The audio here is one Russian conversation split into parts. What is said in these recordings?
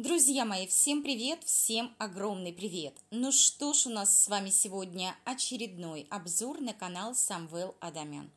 Друзья мои, всем привет, всем огромный привет! Ну что ж, у нас с вами сегодня очередной обзор на канал Самвел Адамян.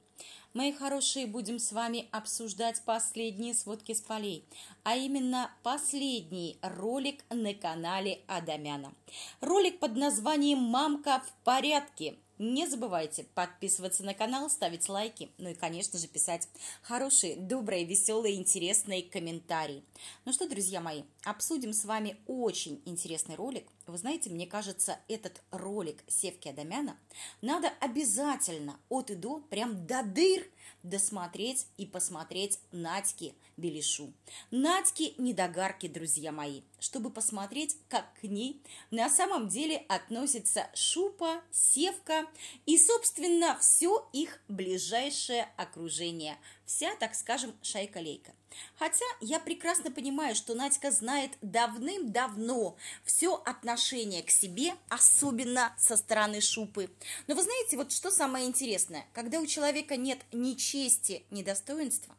Мои хорошие, будем с вами обсуждать последние сводки с полей, а именно последний ролик на канале Адамяна. Ролик под названием «Мамка в порядке». Не забывайте подписываться на канал, ставить лайки, ну и, конечно же, писать хорошие, добрые, веселые, интересные комментарии. Ну что, друзья мои, обсудим с вами очень интересный ролик. Вы знаете, мне кажется, этот ролик Севки Адамяна надо обязательно от и до, прям до дыр, досмотреть и посмотреть Надьки Белишу. Надьки недогарки, друзья мои, чтобы посмотреть, как к ней на самом деле относится Шупа, Севка и, собственно, все их ближайшее окружение – вся, так скажем, шайка-лейка. Хотя я прекрасно понимаю, что Надька знает давным-давно все отношение к себе, особенно со стороны Шупы. Но вы знаете, вот что самое интересное, когда у человека нет ни чести, ни достоинства,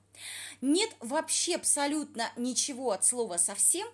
нет вообще абсолютно ничего от слова совсем,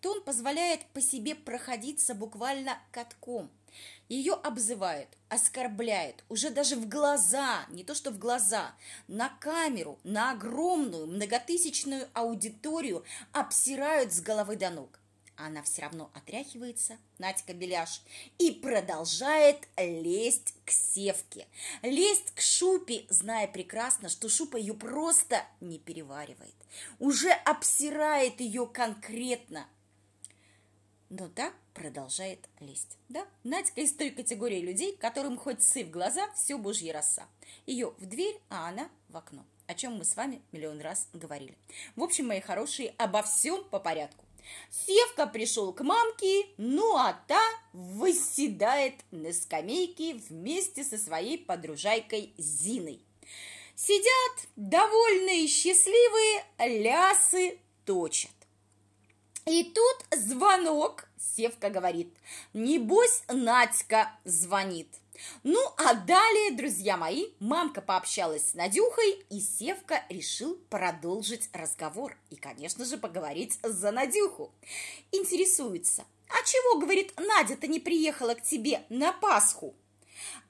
то он позволяет по себе проходиться буквально катком – ее обзывают, оскорбляют, уже даже в глаза, не то что в глаза, на камеру, на огромную многотысячную аудиторию обсирают с головы до ног. Она все равно отряхивается, Надька Беляш, и продолжает лезть к севке, лезть к Шупе, зная прекрасно, что Шупа ее просто не переваривает, уже обсирает ее конкретно, но да, продолжает лезть. Да, Надька из той категории людей, которым хоть сы в глаза, все божья роса. Ее в дверь, а она в окно. О чем мы с вами миллион раз говорили. В общем, мои хорошие, обо всем по порядку. Севка пришел к мамке, ну а та выседает на скамейке вместе со своей подружайкой Зиной. Сидят довольные, и счастливые, лясы точат. И тут звонок Севка говорит, небось Надька звонит. Ну, а далее, друзья мои, мамка пообщалась с Надюхой, и Севка решил продолжить разговор и, конечно же, поговорить за Надюху. Интересуется, а чего, говорит, Надя-то не приехала к тебе на Пасху?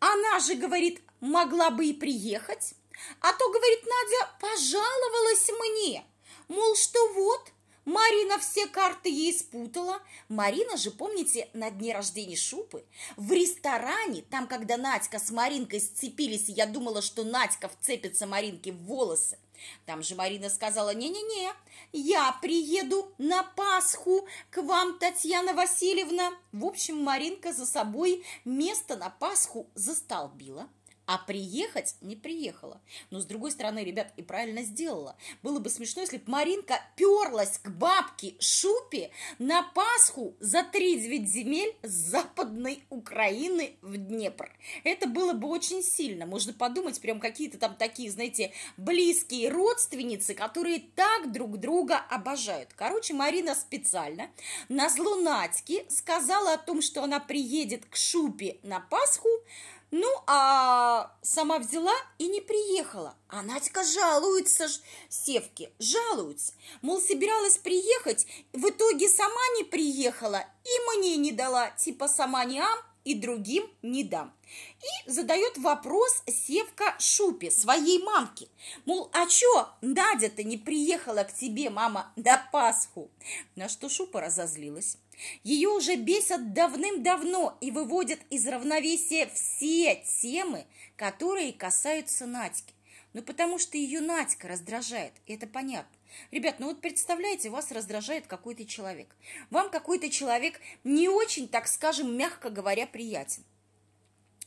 Она же, говорит, могла бы и приехать. А то, говорит Надя, пожаловалась мне, мол, что вот, Марина все карты ей спутала. Марина же, помните, на дне рождения Шупы? В ресторане, там, когда Надька с Маринкой сцепились, я думала, что Надька вцепится Маринке в волосы. Там же Марина сказала, не-не-не, я приеду на Пасху к вам, Татьяна Васильевна. В общем, Маринка за собой место на Пасху застолбила. А приехать не приехала. Но, с другой стороны, ребят, и правильно сделала. Было бы смешно, если бы Маринка перлась к бабке Шупе на Пасху за 3 земель с Западной Украины в Днепр. Это было бы очень сильно. Можно подумать, прям какие-то там такие, знаете, близкие родственницы, которые так друг друга обожают. Короче, Марина специально на зло Натьке сказала о том, что она приедет к Шупе на Пасху, ну, а сама взяла и не приехала. А Надька жалуется ж Севке, жалуется. Мол, собиралась приехать, в итоге сама не приехала и мне не дала. Типа сама не ам и другим не дам. И задает вопрос Севка Шупе, своей мамке. Мол, а чё Надя-то не приехала к тебе, мама, до Пасху? На что Шупа разозлилась ее уже бесят давным-давно и выводят из равновесия все темы, которые касаются Надьки. Ну, потому что ее Надька раздражает, и это понятно. Ребят, ну вот представляете, вас раздражает какой-то человек. Вам какой-то человек не очень, так скажем, мягко говоря, приятен.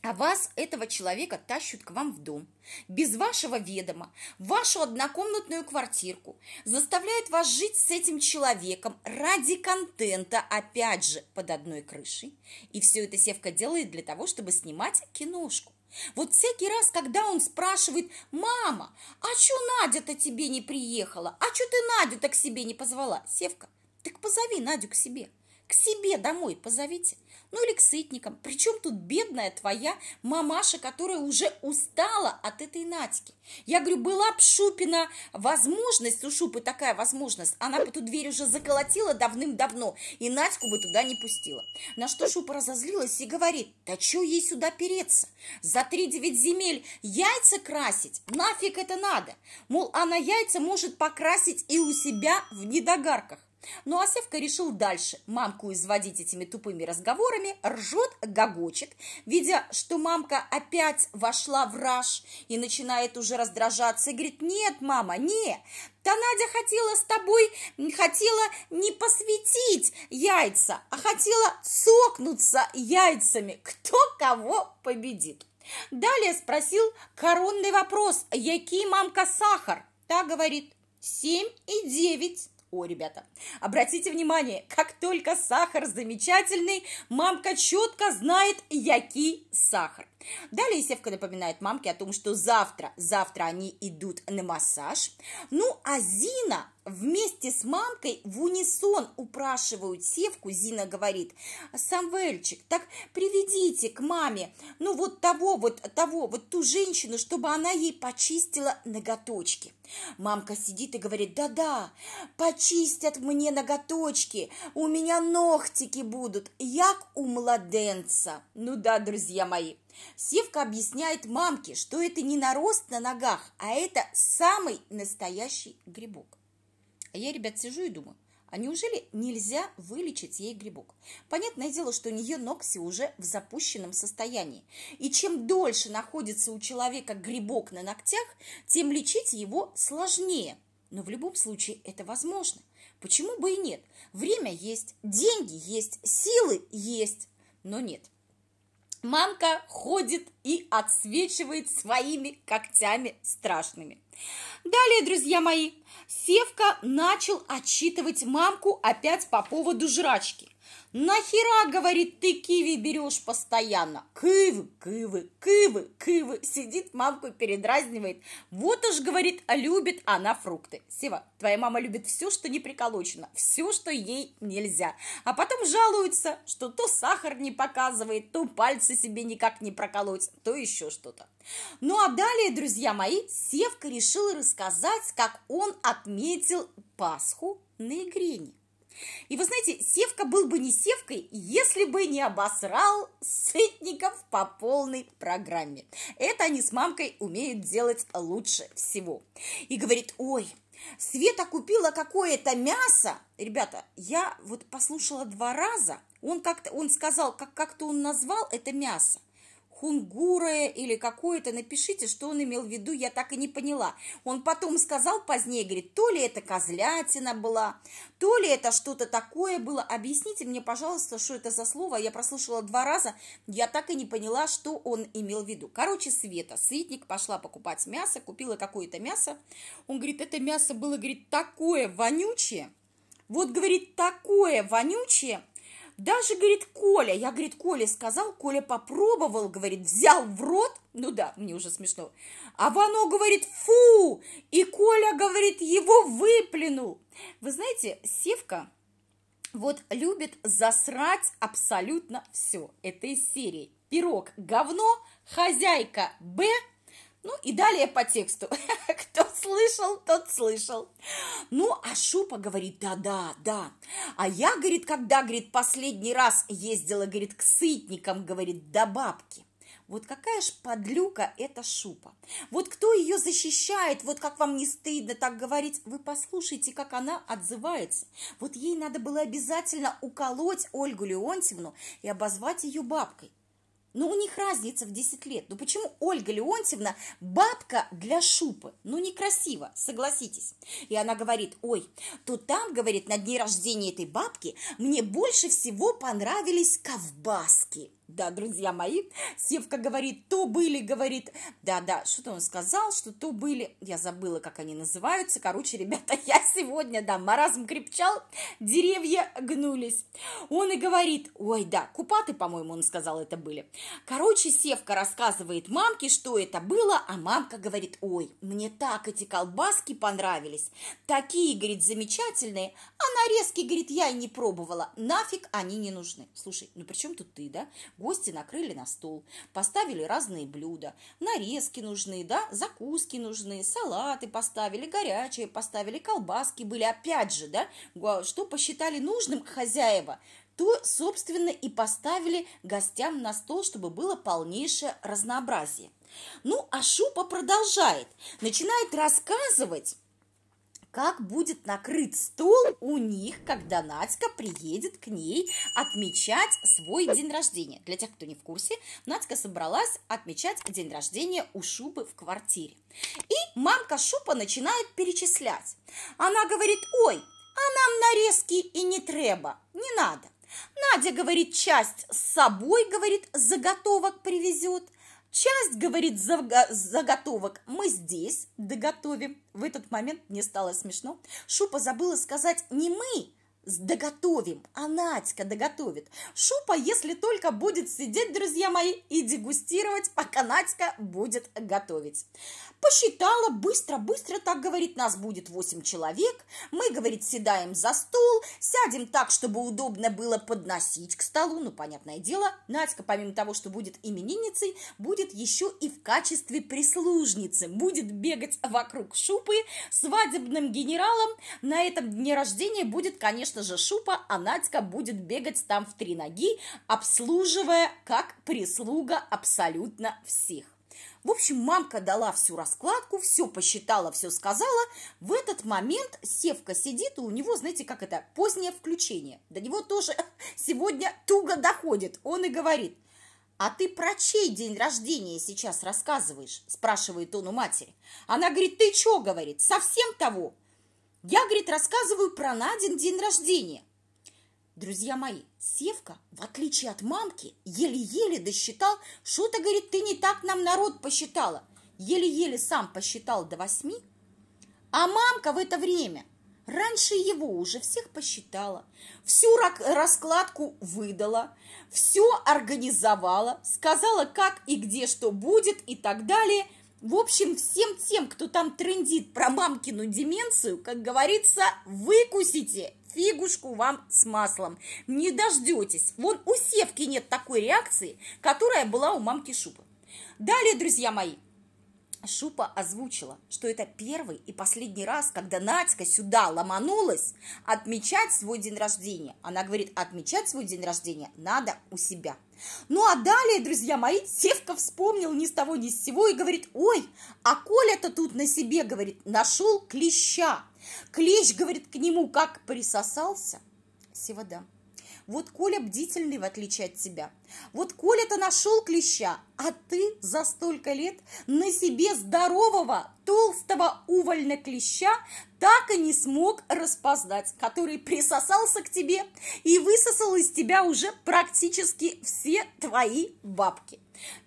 А вас, этого человека, тащут к вам в дом. Без вашего ведома, вашу однокомнатную квартирку. Заставляют вас жить с этим человеком ради контента, опять же, под одной крышей. И все это Севка делает для того, чтобы снимать киношку. Вот всякий раз, когда он спрашивает, «Мама, а чё Надя-то тебе не приехала? А чё ты Надю-то к себе не позвала?» Севка, так позови Надю к себе – к себе домой позовите. Ну или к сытникам. Причем тут бедная твоя мамаша, которая уже устала от этой Натики. Я говорю, была б Шупина возможность, у Шупы такая возможность, она бы эту дверь уже заколотила давным-давно, и Надьку бы туда не пустила. На что Шупа разозлилась и говорит, да что ей сюда переться? За три девять земель яйца красить? Нафиг это надо? Мол, она яйца может покрасить и у себя в недогарках. Ну а Севка решил дальше мамку изводить этими тупыми разговорами, ржет, гогочет, видя, что мамка опять вошла в раж и начинает уже раздражаться, и говорит, нет, мама, не, та Надя хотела с тобой, хотела не посветить яйца, а хотела сокнуться яйцами, кто кого победит. Далее спросил коронный вопрос, який мамка сахар? Та говорит, семь и девять. О, ребята, обратите внимание, как только сахар замечательный, мамка четко знает, який сахар. Далее Севка напоминает мамке о том, что завтра, завтра они идут на массаж. Ну, а Зина Вместе с мамкой в унисон упрашивают севку, Зина говорит, Самвельчик, так приведите к маме, ну вот того, вот того, вот ту женщину, чтобы она ей почистила ноготочки. Мамка сидит и говорит, да-да, почистят мне ноготочки, у меня ногтики будут, як у младенца. Ну да, друзья мои, Севка объясняет мамке, что это не нарост на ногах, а это самый настоящий грибок. А я, ребят, сижу и думаю, а неужели нельзя вылечить ей грибок? Понятное дело, что у нее ногти уже в запущенном состоянии. И чем дольше находится у человека грибок на ногтях, тем лечить его сложнее. Но в любом случае это возможно. Почему бы и нет? Время есть, деньги есть, силы есть. Но нет, Мамка ходит и отсвечивает своими когтями страшными. Далее, друзья мои, Севка начал отчитывать мамку опять по поводу жрачки. Нахера, говорит, ты киви берешь постоянно? Кивы, кивы, кивы, кивы. Сидит, мамку передразнивает. Вот уж, говорит, любит она фрукты. Сева, твоя мама любит все, что не приколочено, все, что ей нельзя. А потом жалуется, что то сахар не показывает, то пальцы себе никак не проколоть, то еще что-то. Ну а далее, друзья мои, Севка решил рассказать, как он отметил Пасху на Игрине. И вы знаете, Севка был бы не Севкой, если бы не обосрал сытников по полной программе. Это они с мамкой умеют делать лучше всего. И говорит, ой, Света купила какое-то мясо. Ребята, я вот послушала два раза. Он как-то, он сказал, как, как-то он назвал это мясо хунгурая или какое-то, напишите, что он имел в виду, я так и не поняла. Он потом сказал позднее, говорит, то ли это козлятина была, то ли это что-то такое было. Объясните мне, пожалуйста, что это за слово, я прослушала два раза, я так и не поняла, что он имел в виду. Короче, Света, Светник пошла покупать мясо, купила какое-то мясо. Он говорит, это мясо было, говорит, такое вонючее, вот, говорит, такое вонючее, даже, говорит, Коля, я, говорит, Коля сказал, Коля попробовал, говорит, взял в рот, ну да, мне уже смешно, а Вано говорит, фу, и Коля, говорит, его выплюнул. Вы знаете, Севка, вот любит засрать абсолютно все этой серии. Пирог – говно, хозяйка – Б, ну и далее по тексту. Кто слышал, тот слышал. Ну, а Шупа говорит, да-да, да. А я, говорит, когда, говорит, последний раз ездила, говорит, к сытникам, говорит, до бабки. Вот какая ж подлюка эта шупа. Вот кто ее защищает, вот как вам не стыдно так говорить, вы послушайте, как она отзывается. Вот ей надо было обязательно уколоть Ольгу Леонтьевну и обозвать ее бабкой. Ну, у них разница в 10 лет. Ну, почему Ольга Леонтьевна бабка для шупы? Ну, некрасиво, согласитесь. И она говорит, ой, то там, говорит, на дне рождения этой бабки мне больше всего понравились ковбаски. Да, друзья мои, Севка говорит, то были, говорит, да-да, что-то он сказал, что то были, я забыла, как они называются, короче, ребята, я сегодня, да, маразм крепчал, деревья гнулись. Он и говорит, ой, да, купаты, по-моему, он сказал, это были. Короче, Севка рассказывает мамке, что это было, а мамка говорит, ой, мне так эти колбаски понравились, такие, говорит, замечательные, а нарезки, говорит, я и не пробовала, нафиг они не нужны. Слушай, ну при чем тут ты, да? Гости накрыли на стол, поставили разные блюда. Нарезки нужны, да, закуски нужны, салаты поставили, горячие поставили, колбаски были. Опять же, да, что посчитали нужным хозяева, то, собственно, и поставили гостям на стол, чтобы было полнейшее разнообразие. Ну, а Шупа продолжает, начинает рассказывать как будет накрыт стол у них, когда Надька приедет к ней отмечать свой день рождения. Для тех, кто не в курсе, Надька собралась отмечать день рождения у Шубы в квартире. И мамка Шупа начинает перечислять. Она говорит, ой, а нам нарезки и не треба, не надо. Надя, говорит, часть с собой, говорит, заготовок привезет. Часть, говорит, заготовок мы здесь доготовим. В этот момент мне стало смешно. Шупа забыла сказать не мы, доготовим, а Надька доготовит. Шупа, если только будет сидеть, друзья мои, и дегустировать, пока Надька будет готовить. Посчитала, быстро-быстро, так говорит, нас будет 8 человек. Мы, говорит, седаем за стол, сядем так, чтобы удобно было подносить к столу. Ну, понятное дело, Надька, помимо того, что будет именинницей, будет еще и в качестве прислужницы. Будет бегать вокруг Шупы свадебным генералом. На этом дне рождения будет, конечно, конечно же, шупа, а Надька будет бегать там в три ноги, обслуживая как прислуга абсолютно всех. В общем, мамка дала всю раскладку, все посчитала, все сказала. В этот момент Севка сидит, и у него, знаете, как это, позднее включение. До него тоже сегодня туго доходит. Он и говорит, а ты про чей день рождения сейчас рассказываешь? Спрашивает он у матери. Она говорит, ты чё, говорит, совсем того? Я, говорит, рассказываю про Надин день рождения. Друзья мои, Севка, в отличие от мамки, еле-еле досчитал, что-то, говорит, ты не так нам народ посчитала. Еле-еле сам посчитал до восьми, а мамка в это время раньше его уже всех посчитала, всю раскладку выдала, все организовала, сказала, как и где что будет и так далее – в общем, всем тем, кто там трендит про мамкину деменцию, как говорится, выкусите фигушку вам с маслом. Не дождетесь. Вон у Севки нет такой реакции, которая была у мамки Шупы. Далее, друзья мои, Шупа озвучила, что это первый и последний раз, когда Надька сюда ломанулась отмечать свой день рождения. Она говорит, отмечать свой день рождения надо у себя. Ну а далее, друзья мои, Севка вспомнил ни с того ни с сего и говорит, ой, а Коля-то тут на себе, говорит, нашел клеща. Клещ, говорит, к нему как присосался. Сева да. Вот Коля бдительный, в отличие от тебя. Вот Коля-то нашел клеща, а ты за столько лет на себе здорового, толстого увольна клеща так и не смог распознать, который присосался к тебе и высосал из тебя уже практически все твои бабки.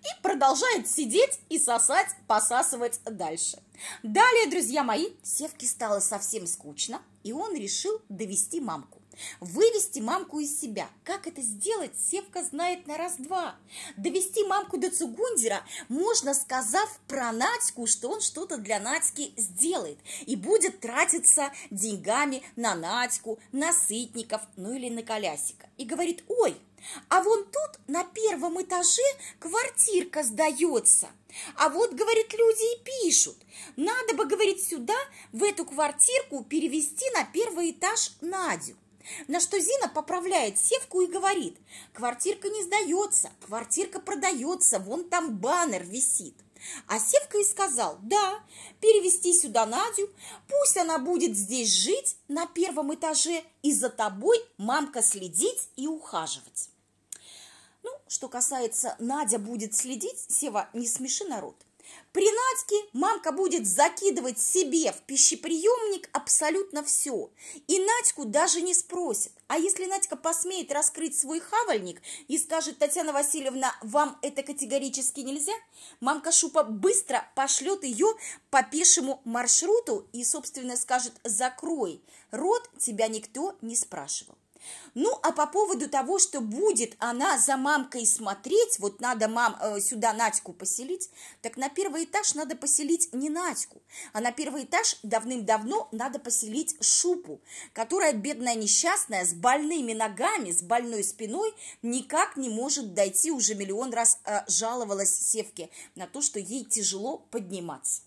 И продолжает сидеть и сосать, посасывать дальше. Далее, друзья мои, Севке стало совсем скучно, и он решил довести мамку. Вывести мамку из себя. Как это сделать, Севка знает на раз-два. Довести мамку до Цугундера можно, сказав про Надьку, что он что-то для Надьки сделает и будет тратиться деньгами на Надьку, на Сытников, ну или на Колясика. И говорит, ой, а вон тут на первом этаже квартирка сдается. А вот, говорит, люди и пишут. Надо бы, говорит, сюда, в эту квартирку перевести на первый этаж Надю. На что Зина поправляет севку и говорит, квартирка не сдается, квартирка продается, вон там баннер висит. А Севка и сказал, да, перевести сюда Надю, пусть она будет здесь жить на первом этаже, и за тобой мамка следить и ухаживать. Ну, что касается Надя будет следить, Сева, не смеши народ – при Надьке мамка будет закидывать себе в пищеприемник абсолютно все. И Надьку даже не спросит. А если Надька посмеет раскрыть свой хавальник и скажет, Татьяна Васильевна, вам это категорически нельзя, мамка Шупа быстро пошлет ее по пешему маршруту и, собственно, скажет, закрой, рот тебя никто не спрашивал. Ну, а по поводу того, что будет она за мамкой смотреть, вот надо мам э, сюда Надьку поселить, так на первый этаж надо поселить не Надьку, а на первый этаж давным-давно надо поселить Шупу, которая бедная несчастная с больными ногами, с больной спиной никак не может дойти, уже миллион раз э, жаловалась Севке на то, что ей тяжело подниматься.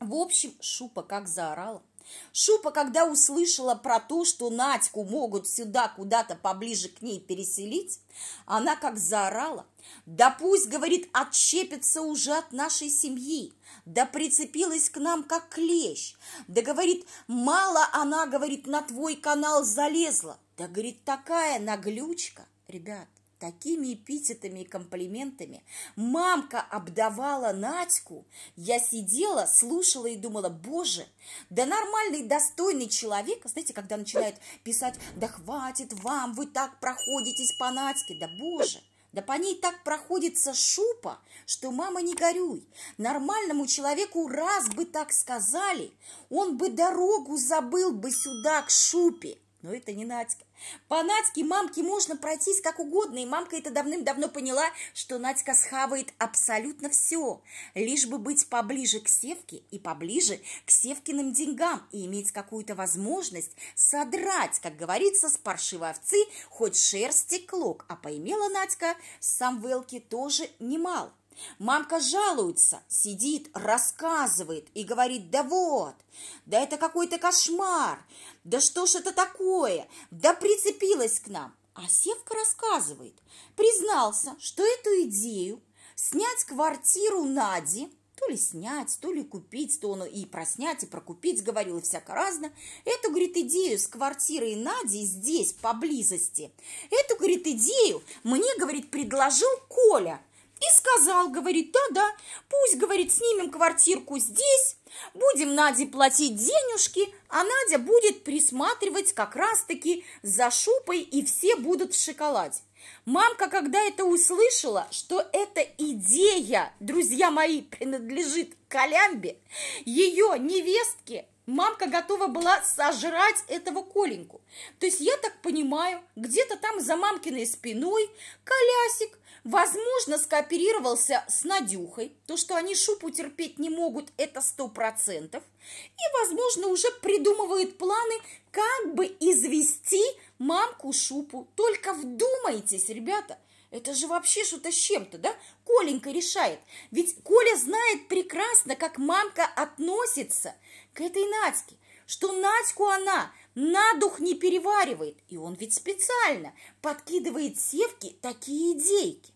В общем, Шупа как заорала. Шупа, когда услышала про то, что Надьку могут сюда куда-то поближе к ней переселить, она как заорала. «Да пусть, — говорит, — отщепится уже от нашей семьи, да прицепилась к нам как клещ, да, — говорит, — мало она, — говорит, — на твой канал залезла, да, — говорит, — такая наглючка, ребят». Такими эпитетами и комплиментами мамка обдавала Надьку. Я сидела, слушала и думала, боже, да нормальный, достойный человек. Знаете, когда начинают писать, да хватит вам, вы так проходитесь по Надьке, да боже. Да по ней так проходится шупа, что мама не горюй. Нормальному человеку раз бы так сказали, он бы дорогу забыл бы сюда, к шупе но ну, это не Надька. По Надьке мамке можно пройтись как угодно, и мамка это давным-давно поняла, что Надька схавает абсолютно все, лишь бы быть поближе к Севке и поближе к Севкиным деньгам и иметь какую-то возможность содрать, как говорится, с паршивой овцы хоть шерсти клок, а поимела Надька сам самвелки тоже немало. Мамка жалуется, сидит, рассказывает и говорит, да вот, да это какой-то кошмар, да что ж это такое? Да прицепилась к нам. А Севка рассказывает. Признался, что эту идею снять квартиру Нади то ли снять, то ли купить, то он и про снять, и про купить говорил, и всяко разно. Эту, говорит, идею с квартирой Нади здесь, поблизости. Эту, говорит, идею мне, говорит, предложил Коля – и сказал, говорит, да-да, пусть, говорит, снимем квартирку здесь, будем Наде платить денежки, а Надя будет присматривать как раз-таки за шупой, и все будут в шоколаде. Мамка, когда это услышала, что эта идея, друзья мои, принадлежит Колямбе, ее невестке, Мамка готова была сожрать этого Коленьку. То есть я так понимаю, где-то там за мамкиной спиной колясик, возможно, скооперировался с Надюхой. То, что они шупу терпеть не могут, это сто процентов. И, возможно, уже придумывают планы, как бы извести мамку шупу. Только вдумайтесь, ребята, это же вообще что-то с чем-то, да? Коленька решает. Ведь Коля знает прекрасно, как мамка относится к этой Надьке, что Надьку она на дух не переваривает. И он ведь специально подкидывает Севке такие идейки.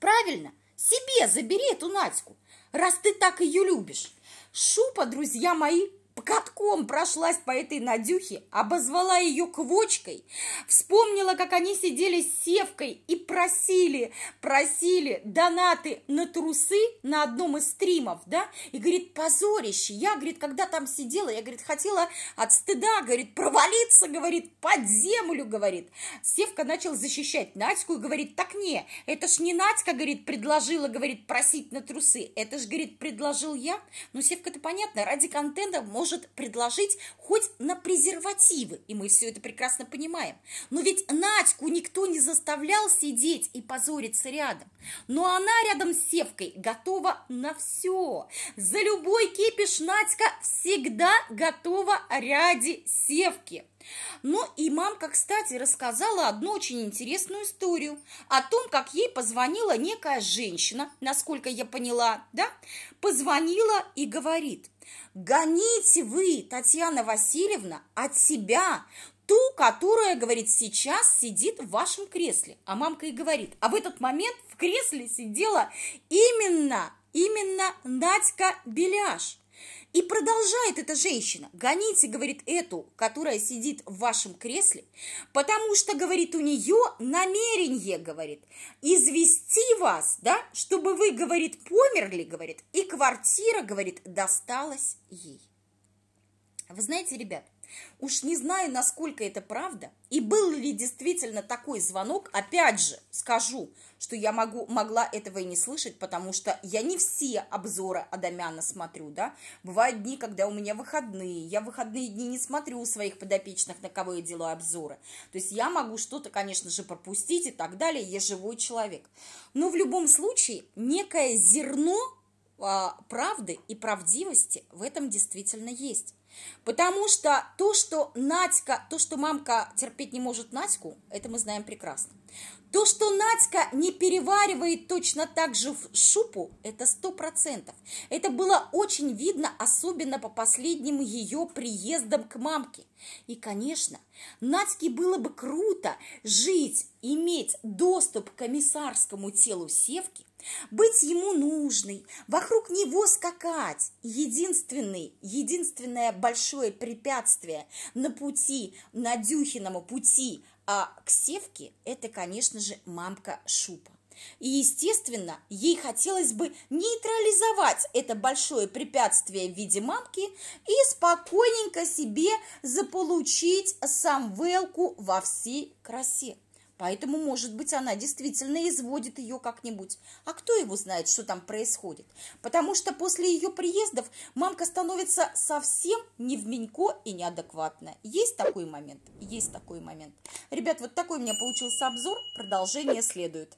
Правильно, себе забери эту Надьку, раз ты так ее любишь. Шупа, друзья мои, катком прошлась по этой Надюхе, обозвала ее квочкой, вспомнила, как они сидели с Севкой и просили, просили донаты на трусы на одном из стримов, да, и говорит, позорище, я, говорит, когда там сидела, я, говорит, хотела от стыда, говорит, провалиться, говорит, под землю, говорит. Севка начал защищать Надьку и говорит, так не, это ж не Надька, говорит, предложила, говорит, просить на трусы, это ж, говорит, предложил я. Ну, севка это понятно, ради контента можно может предложить хоть на презервативы, и мы все это прекрасно понимаем. Но ведь Надьку никто не заставлял сидеть и позориться рядом. Но она рядом с Севкой готова на все. За любой кипиш Надька всегда готова ради Севки. Но ну и мамка, кстати, рассказала одну очень интересную историю о том, как ей позвонила некая женщина, насколько я поняла, да, позвонила и говорит, гоните вы, Татьяна Васильевна, от себя ту, которая, говорит, сейчас сидит в вашем кресле. А мамка и говорит, а в этот момент в кресле сидела именно, именно Надька Беляш – и продолжает эта женщина. Гоните, говорит, эту, которая сидит в вашем кресле, потому что, говорит, у нее намерение, говорит, извести вас, да, чтобы вы, говорит, померли, говорит, и квартира, говорит, досталась ей. Вы знаете, ребят, Уж не знаю, насколько это правда, и был ли действительно такой звонок, опять же скажу, что я могу, могла этого и не слышать, потому что я не все обзоры Адамяна смотрю, да, бывают дни, когда у меня выходные, я в выходные дни не смотрю у своих подопечных, на кого я делаю обзоры, то есть я могу что-то, конечно же, пропустить и так далее, я живой человек, но в любом случае некое зерно а, правды и правдивости в этом действительно есть. Потому что то, что Надька, то, что мамка терпеть не может Надьку, это мы знаем прекрасно. То, что Надька не переваривает точно так же в шупу, это сто процентов. Это было очень видно, особенно по последним ее приездам к мамке. И, конечно, Надьке было бы круто жить, иметь доступ к комиссарскому телу Севки, быть ему нужной, вокруг него скакать. Единственный, единственное большое препятствие на пути, на Дюхиному пути а, к Севке, это, конечно же, мамка Шупа. И, естественно, ей хотелось бы нейтрализовать это большое препятствие в виде мамки и спокойненько себе заполучить сам самвелку во всей красе. Поэтому, может быть, она действительно изводит ее как-нибудь. А кто его знает, что там происходит? Потому что после ее приездов мамка становится совсем не в Менько и неадекватно. Есть такой момент? Есть такой момент. Ребят, вот такой у меня получился обзор. Продолжение следует.